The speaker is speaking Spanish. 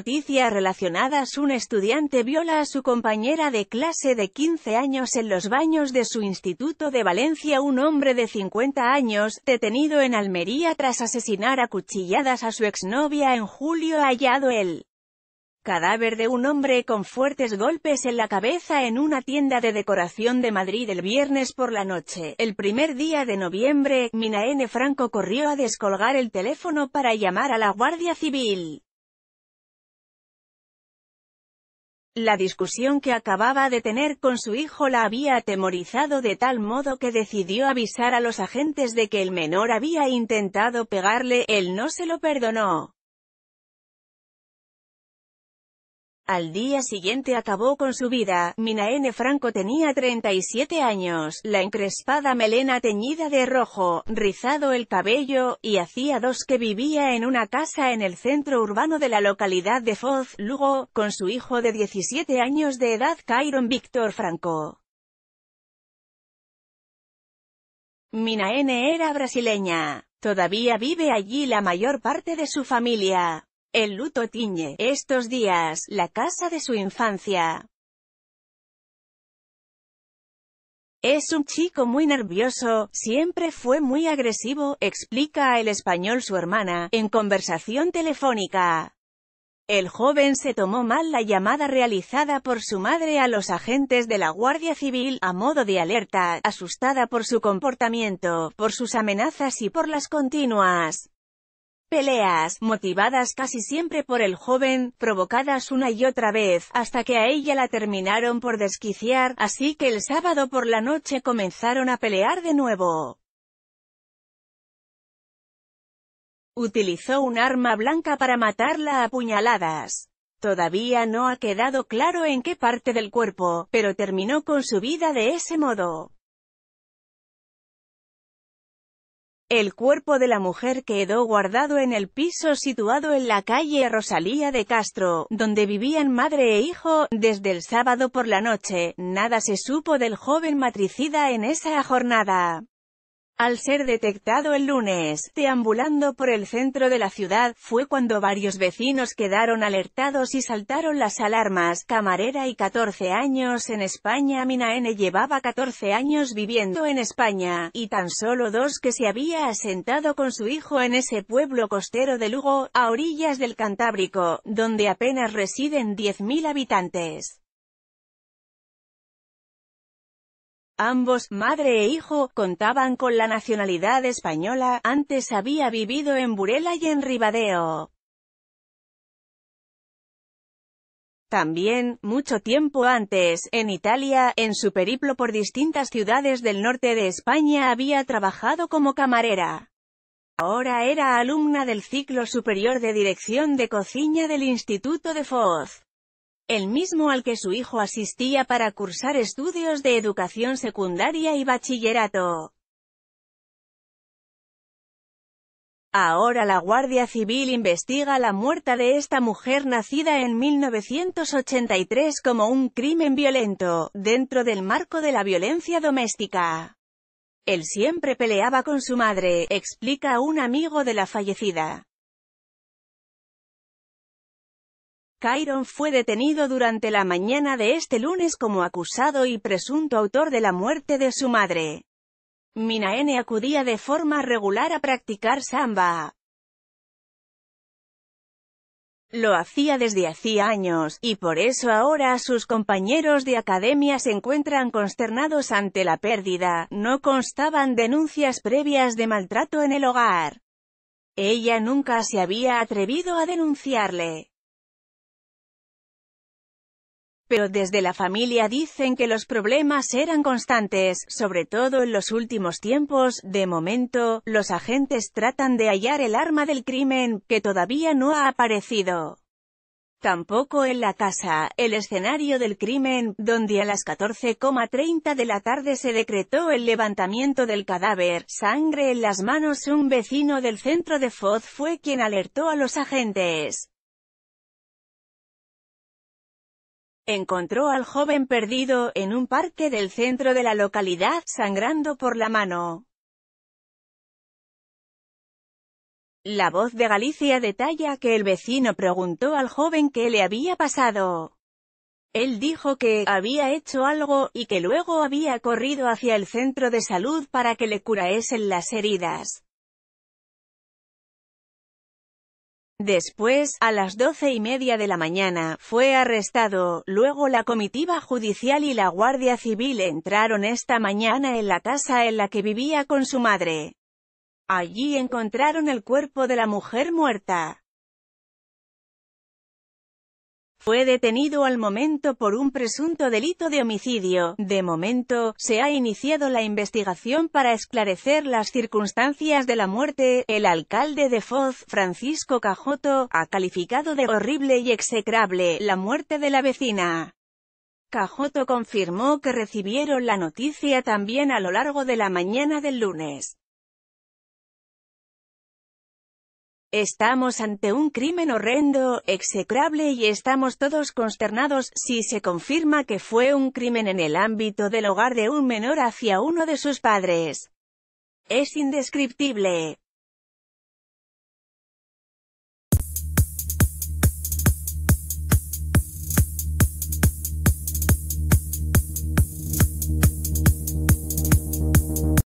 noticias relacionadas un estudiante viola a su compañera de clase de 15 años en los baños de su instituto de Valencia un hombre de 50 años, detenido en Almería tras asesinar a cuchilladas a su exnovia en julio hallado el cadáver de un hombre con fuertes golpes en la cabeza en una tienda de decoración de Madrid el viernes por la noche. El primer día de noviembre, Mina N. Franco corrió a descolgar el teléfono para llamar a la Guardia Civil. La discusión que acababa de tener con su hijo la había atemorizado de tal modo que decidió avisar a los agentes de que el menor había intentado pegarle, él no se lo perdonó. Al día siguiente acabó con su vida, Mina N. Franco tenía 37 años, la encrespada melena teñida de rojo, rizado el cabello, y hacía dos que vivía en una casa en el centro urbano de la localidad de Foz, Lugo, con su hijo de 17 años de edad Cairon Víctor Franco. Mina N. era brasileña. Todavía vive allí la mayor parte de su familia, el luto tiñe, estos días, la casa de su infancia. Es un chico muy nervioso, siempre fue muy agresivo, explica El Español su hermana, en conversación telefónica. El joven se tomó mal la llamada realizada por su madre a los agentes de la Guardia Civil, a modo de alerta, asustada por su comportamiento, por sus amenazas y por las continuas Peleas, motivadas casi siempre por el joven, provocadas una y otra vez, hasta que a ella la terminaron por desquiciar, así que el sábado por la noche comenzaron a pelear de nuevo. Utilizó un arma blanca para matarla a puñaladas. Todavía no ha quedado claro en qué parte del cuerpo, pero terminó con su vida de ese modo. El cuerpo de la mujer quedó guardado en el piso situado en la calle Rosalía de Castro, donde vivían madre e hijo, desde el sábado por la noche. Nada se supo del joven matricida en esa jornada. Al ser detectado el lunes, deambulando por el centro de la ciudad, fue cuando varios vecinos quedaron alertados y saltaron las alarmas. Camarera y 14 años en España N llevaba 14 años viviendo en España, y tan solo dos que se había asentado con su hijo en ese pueblo costero de Lugo, a orillas del Cantábrico, donde apenas residen 10.000 habitantes. Ambos, madre e hijo, contaban con la nacionalidad española, antes había vivido en Burela y en Ribadeo. También, mucho tiempo antes, en Italia, en su periplo por distintas ciudades del norte de España había trabajado como camarera. Ahora era alumna del ciclo superior de dirección de cocina del Instituto de Foz el mismo al que su hijo asistía para cursar estudios de educación secundaria y bachillerato. Ahora la Guardia Civil investiga la muerte de esta mujer nacida en 1983 como un crimen violento, dentro del marco de la violencia doméstica. Él siempre peleaba con su madre, explica un amigo de la fallecida. Cairon fue detenido durante la mañana de este lunes como acusado y presunto autor de la muerte de su madre. N. acudía de forma regular a practicar samba. Lo hacía desde hacía años, y por eso ahora sus compañeros de academia se encuentran consternados ante la pérdida, no constaban denuncias previas de maltrato en el hogar. Ella nunca se había atrevido a denunciarle. Pero desde la familia dicen que los problemas eran constantes, sobre todo en los últimos tiempos. De momento, los agentes tratan de hallar el arma del crimen, que todavía no ha aparecido. Tampoco en la casa, el escenario del crimen, donde a las 14,30 de la tarde se decretó el levantamiento del cadáver, sangre en las manos un vecino del centro de Foz fue quien alertó a los agentes. encontró al joven perdido, en un parque del centro de la localidad, sangrando por la mano. La voz de Galicia detalla que el vecino preguntó al joven qué le había pasado. Él dijo que había hecho algo, y que luego había corrido hacia el centro de salud para que le curaesen las heridas. Después, a las doce y media de la mañana, fue arrestado, luego la comitiva judicial y la Guardia Civil entraron esta mañana en la casa en la que vivía con su madre. Allí encontraron el cuerpo de la mujer muerta. Fue detenido al momento por un presunto delito de homicidio. De momento, se ha iniciado la investigación para esclarecer las circunstancias de la muerte. El alcalde de Foz, Francisco Cajoto, ha calificado de horrible y execrable la muerte de la vecina. Cajoto confirmó que recibieron la noticia también a lo largo de la mañana del lunes. Estamos ante un crimen horrendo, execrable y estamos todos consternados si se confirma que fue un crimen en el ámbito del hogar de un menor hacia uno de sus padres. Es indescriptible.